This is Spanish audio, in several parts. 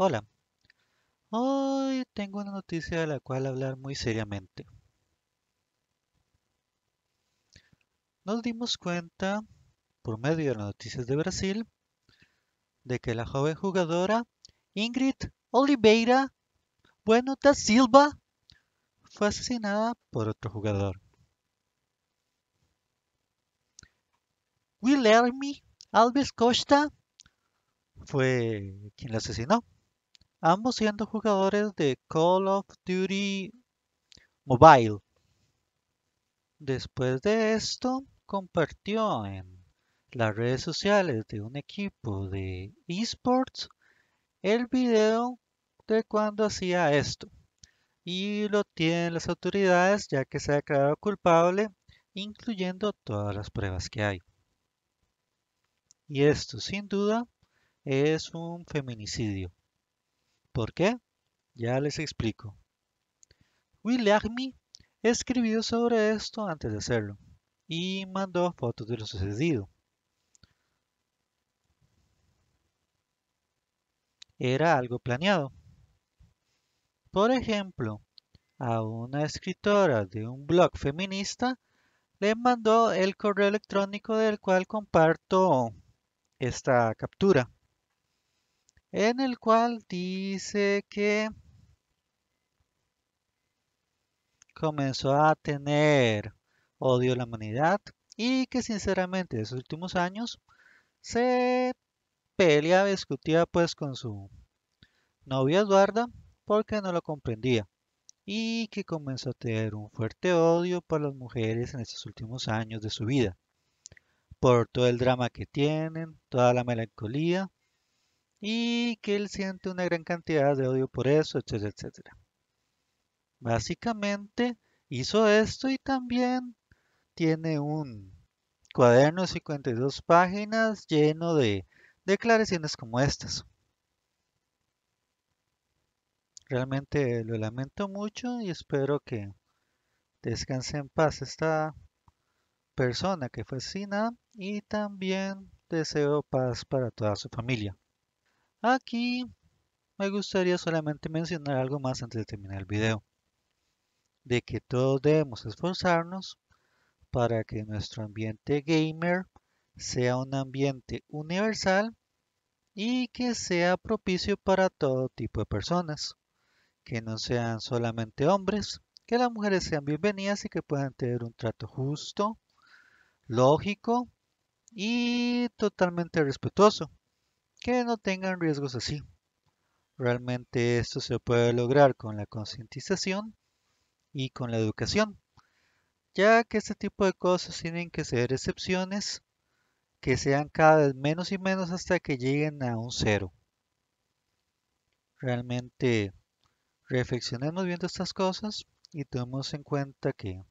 Hola, hoy tengo una noticia de la cual hablar muy seriamente. Nos dimos cuenta, por medio de las noticias de Brasil, de que la joven jugadora Ingrid Oliveira Bueno da Silva fue asesinada por otro jugador. Guilherme Alves Costa fue quien la asesinó ambos siendo jugadores de Call of Duty Mobile. Después de esto, compartió en las redes sociales de un equipo de esports el video de cuando hacía esto y lo tienen las autoridades ya que se ha declarado culpable incluyendo todas las pruebas que hay. Y esto sin duda es un feminicidio. ¿Por qué? Ya les explico. William escribió sobre esto antes de hacerlo y mandó fotos de lo sucedido. Era algo planeado. Por ejemplo, a una escritora de un blog feminista le mandó el correo electrónico del cual comparto esta captura en el cual dice que comenzó a tener odio a la humanidad y que sinceramente en sus últimos años se peleaba, discutía pues con su novia Eduarda porque no lo comprendía y que comenzó a tener un fuerte odio por las mujeres en estos últimos años de su vida, por todo el drama que tienen, toda la melancolía y que él siente una gran cantidad de odio por eso, etcétera, etcétera. Básicamente hizo esto y también tiene un cuaderno de 52 páginas lleno de declaraciones como estas. Realmente lo lamento mucho y espero que descanse en paz esta persona que fue asesinada y también deseo paz para toda su familia. Aquí me gustaría solamente mencionar algo más antes de terminar el video. De que todos debemos esforzarnos para que nuestro ambiente gamer sea un ambiente universal y que sea propicio para todo tipo de personas, que no sean solamente hombres, que las mujeres sean bienvenidas y que puedan tener un trato justo, lógico y totalmente respetuoso que no tengan riesgos así. Realmente esto se puede lograr con la concientización y con la educación, ya que este tipo de cosas tienen que ser excepciones que sean cada vez menos y menos hasta que lleguen a un cero. Realmente reflexionemos viendo estas cosas y tomemos en cuenta que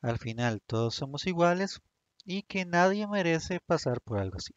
al final todos somos iguales y que nadie merece pasar por algo así.